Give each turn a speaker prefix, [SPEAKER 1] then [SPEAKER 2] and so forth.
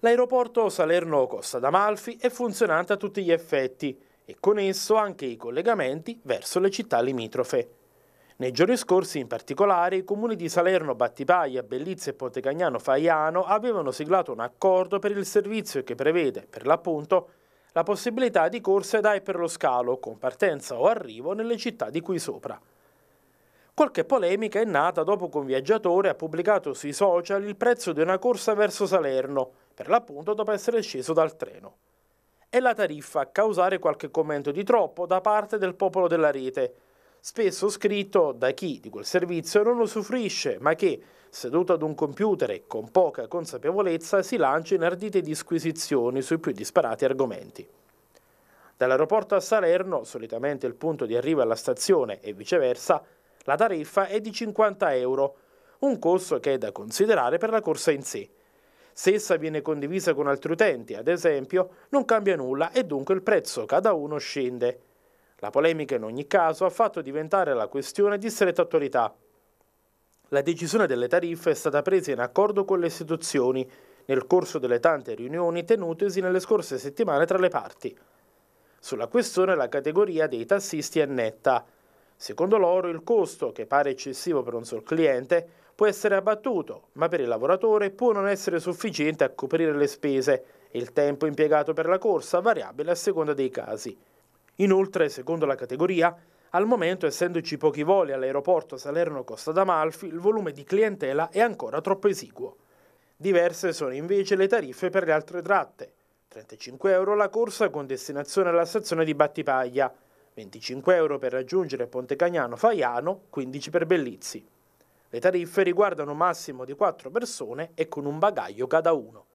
[SPEAKER 1] L'aeroporto Salerno-Costa d'Amalfi è funzionante a tutti gli effetti e con esso anche i collegamenti verso le città limitrofe. Nei giorni scorsi, in particolare, i comuni di Salerno, Battipaglia, Bellizia e Pontecagnano Faiano avevano siglato un accordo per il servizio che prevede, per l'appunto, la possibilità di corse da e per lo scalo, con partenza o arrivo nelle città di qui sopra. Qualche polemica è nata dopo che un viaggiatore ha pubblicato sui social il prezzo di una corsa verso Salerno, per l'appunto dopo essere sceso dal treno. È la tariffa a causare qualche commento di troppo da parte del popolo della rete, spesso scritto da chi di quel servizio non lo usufruisce, ma che, seduto ad un computer e con poca consapevolezza, si lancia in ardite disquisizioni sui più disparati argomenti. Dall'aeroporto a Salerno, solitamente il punto di arrivo alla stazione e viceversa, la tariffa è di 50 euro, un costo che è da considerare per la corsa in sé. Se essa viene condivisa con altri utenti, ad esempio, non cambia nulla e dunque il prezzo cada uno scende. La polemica in ogni caso ha fatto diventare la questione di stretta attualità. La decisione delle tariffe è stata presa in accordo con le istituzioni nel corso delle tante riunioni tenutesi nelle scorse settimane tra le parti. Sulla questione la categoria dei tassisti è netta. Secondo loro il costo, che pare eccessivo per un sol cliente, può essere abbattuto, ma per il lavoratore può non essere sufficiente a coprire le spese e il tempo impiegato per la corsa variabile a seconda dei casi. Inoltre, secondo la categoria, al momento, essendoci pochi voli all'aeroporto Salerno-Costa d'Amalfi, il volume di clientela è ancora troppo esiguo. Diverse sono invece le tariffe per le altre tratte. 35 euro la corsa con destinazione alla stazione di Battipaglia, 25 euro per raggiungere Ponte Cagnano Faiano, 15 per Bellizzi. Le tariffe riguardano un massimo di 4 persone e con un bagaglio cada uno.